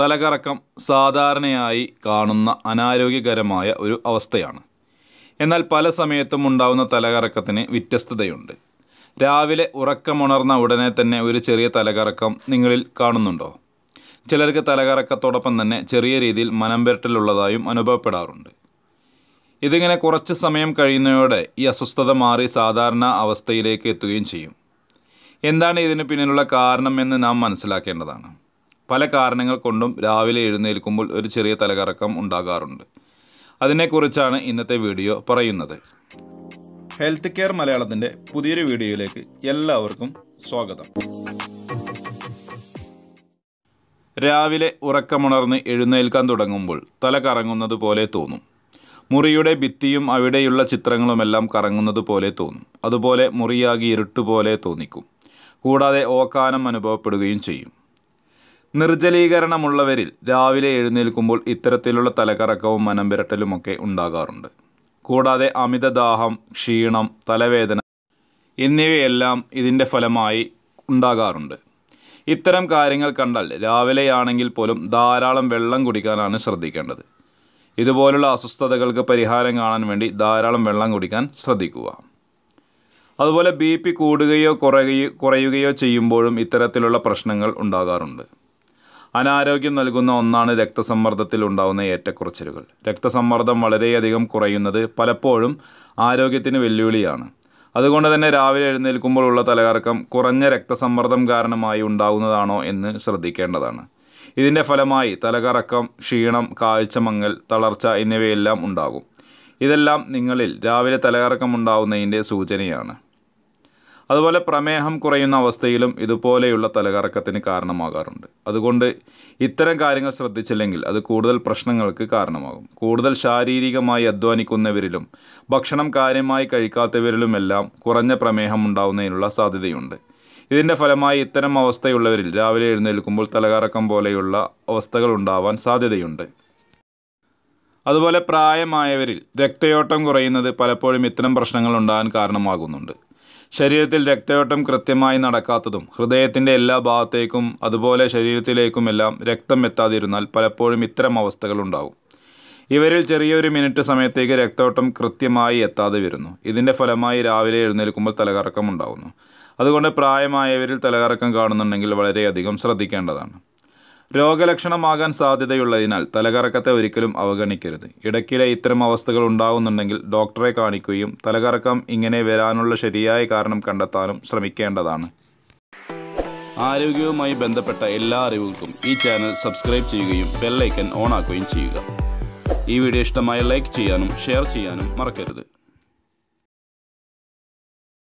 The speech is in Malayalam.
തലകറക്കം സാധാരണയായി കാണുന്ന അനാരോഗ്യകരമായ ഒരു അവസ്ഥയാണ് എന്നാൽ പല സമയത്തും ഉണ്ടാകുന്ന തലകറക്കത്തിന് വ്യത്യസ്തതയുണ്ട് രാവിലെ ഉറക്കമുണർന്ന ഉടനെ തന്നെ ഒരു ചെറിയ തലകറക്കം നിങ്ങളിൽ കാണുന്നുണ്ടോ ചിലർക്ക് തലകറക്കത്തോടൊപ്പം തന്നെ ചെറിയ രീതിയിൽ മനം പെരട്ടലുള്ളതായും അനുഭവപ്പെടാറുണ്ട് ഇതിങ്ങനെ കുറച്ച് സമയം കഴിയുന്നതോടെ ഈ അസ്വസ്ഥത മാറി സാധാരണ അവസ്ഥയിലേക്ക് എത്തുകയും ചെയ്യും എന്താണ് ഇതിന് പിന്നിലുള്ള കാരണമെന്ന് നാം മനസ്സിലാക്കേണ്ടതാണ് പല കാരണങ്ങൾ കൊണ്ടും രാവിലെ എഴുന്നേൽക്കുമ്പോൾ ഒരു ചെറിയ തലകറക്കം ഉണ്ടാകാറുണ്ട് അതിനെക്കുറിച്ചാണ് ഇന്നത്തെ വീഡിയോ പറയുന്നത് ഹെൽത്ത് കെയർ മലയാളത്തിൻ്റെ പുതിയൊരു വീഡിയോയിലേക്ക് എല്ലാവർക്കും സ്വാഗതം രാവിലെ ഉറക്കമുണർന്ന് എഴുന്നേൽക്കാൻ തുടങ്ങുമ്പോൾ തല കറങ്ങുന്നത് പോലെ തോന്നും മുറിയുടെ ഭിത്തിയും അവിടെയുള്ള ചിത്രങ്ങളുമെല്ലാം കറങ്ങുന്നത് പോലെ തോന്നും അതുപോലെ മുറിയാകി ഇരുട്ട് പോലെ തോന്നിക്കും കൂടാതെ ഓക്കാനം അനുഭവപ്പെടുകയും ചെയ്യും നിർജ്ജലീകരണമുള്ളവരിൽ രാവിലെ എഴുന്നേൽക്കുമ്പോൾ ഇത്തരത്തിലുള്ള തലകറക്കവും മനംപിരട്ടലുമൊക്കെ ഉണ്ടാകാറുണ്ട് കൂടാതെ അമിതദാഹം ക്ഷീണം തലവേദന എന്നിവയെല്ലാം ഇതിൻ്റെ ഫലമായി ഉണ്ടാകാറുണ്ട് ഇത്തരം കാര്യങ്ങൾ കണ്ടാൽ രാവിലെയാണെങ്കിൽ പോലും ധാരാളം വെള്ളം കുടിക്കാനാണ് ശ്രദ്ധിക്കേണ്ടത് ഇതുപോലുള്ള അസ്വസ്ഥതകൾക്ക് പരിഹാരം കാണാൻ വേണ്ടി ധാരാളം വെള്ളം കുടിക്കാൻ ശ്രദ്ധിക്കുക അതുപോലെ ബി പി കൂടുകയോ കുറയുകയോ കുറയുകയോ ചെയ്യുമ്പോഴും ഇത്തരത്തിലുള്ള പ്രശ്നങ്ങൾ ഉണ്ടാകാറുണ്ട് അനാരോഗ്യം നൽകുന്ന ഒന്നാണ് രക്തസമ്മർദ്ദത്തിൽ ഉണ്ടാകുന്ന ഏറ്റക്കുറച്ചിലുകൾ രക്തസമ്മർദ്ദം വളരെയധികം കുറയുന്നത് പലപ്പോഴും ആരോഗ്യത്തിന് വെല്ലുവിളിയാണ് അതുകൊണ്ട് തന്നെ രാവിലെ എഴുന്നേൽക്കുമ്പോൾ ഉള്ള തലകറക്കം കുറഞ്ഞ രക്തസമ്മർദ്ദം കാരണമായി ഉണ്ടാകുന്നതാണോ എന്ന് ശ്രദ്ധിക്കേണ്ടതാണ് ഇതിൻ്റെ ഫലമായി തലകറക്കം ക്ഷീണം കാഴ്ചമങ്ങൽ തളർച്ച എന്നിവയെല്ലാം ഉണ്ടാകും ഇതെല്ലാം നിങ്ങളിൽ രാവിലെ തലകറക്കം ഉണ്ടാകുന്നതിൻ്റെ സൂചനയാണ് അതുപോലെ പ്രമേഹം കുറയുന്ന അവസ്ഥയിലും ഇതുപോലെയുള്ള തലകറക്കത്തിന് കാരണമാകാറുണ്ട് അതുകൊണ്ട് ഇത്തരം കാര്യങ്ങൾ ശ്രദ്ധിച്ചില്ലെങ്കിൽ അത് കൂടുതൽ പ്രശ്നങ്ങൾക്ക് കാരണമാകും കൂടുതൽ ശാരീരികമായി അധ്വാനിക്കുന്നവരിലും ഭക്ഷണം കാര്യമായി കഴിക്കാത്തവരിലുമെല്ലാം കുറഞ്ഞ പ്രമേഹം ഉണ്ടാകുന്നതിനുള്ള സാധ്യതയുണ്ട് ഇതിൻ്റെ ഫലമായി ഇത്തരം അവസ്ഥയുള്ളവരിൽ രാവിലെ എഴുന്നേൽക്കുമ്പോൾ തലകറക്കം പോലെയുള്ള അവസ്ഥകൾ ഉണ്ടാവാൻ സാധ്യതയുണ്ട് അതുപോലെ പ്രായമായവരിൽ രക്തയോട്ടം കുറയുന്നത് പലപ്പോഴും ഇത്തരം പ്രശ്നങ്ങൾ ഉണ്ടാകാൻ കാരണമാകുന്നുണ്ട് ശരീരത്തിൽ രക്തയോട്ടം കൃത്യമായി നടക്കാത്തതും ഹൃദയത്തിൻ്റെ എല്ലാ ഭാഗത്തേക്കും അതുപോലെ ശരീരത്തിലേക്കുമെല്ലാം രക്തം എത്താതിരുന്നാൽ പലപ്പോഴും ഇത്തരം അവസ്ഥകളുണ്ടാവും ഇവരിൽ ചെറിയൊരു മിനിറ്റ് സമയത്തേക്ക് രക്തയോട്ടം കൃത്യമായി എത്താതെ വരുന്നു ഇതിൻ്റെ ഫലമായി രാവിലെ എഴുന്നേൽക്കുമ്പോൾ തലകറക്കം ഉണ്ടാകുന്നു അതുകൊണ്ട് പ്രായമായവരിൽ തലകറക്കം കാണുന്നുണ്ടെങ്കിൽ വളരെയധികം ശ്രദ്ധിക്കേണ്ടതാണ് രോഗലക്ഷണമാകാൻ സാധ്യതയുള്ളതിനാൽ തലകറക്കത്തെ ഒരിക്കലും അവഗണിക്കരുത് ഇടയ്ക്കിടെ ഇത്തരം അവസ്ഥകൾ ഉണ്ടാകുന്നുണ്ടെങ്കിൽ ഡോക്ടറെ കാണിക്കുകയും തലകറക്കം ഇങ്ങനെ വരാനുള്ള ശരിയായ കാരണം കണ്ടെത്താനും ശ്രമിക്കേണ്ടതാണ് ആരോഗ്യവുമായി ബന്ധപ്പെട്ട എല്ലാ അറിവുകൾക്കും ഈ ചാനൽ സബ്സ്ക്രൈബ് ചെയ്യുകയും ബെല്ലൈക്കൻ ഓണാക്കുകയും ചെയ്യുക ഈ വീഡിയോ ഇഷ്ടമായ ലൈക്ക് ചെയ്യാനും ഷെയർ ചെയ്യാനും മറക്കരുത്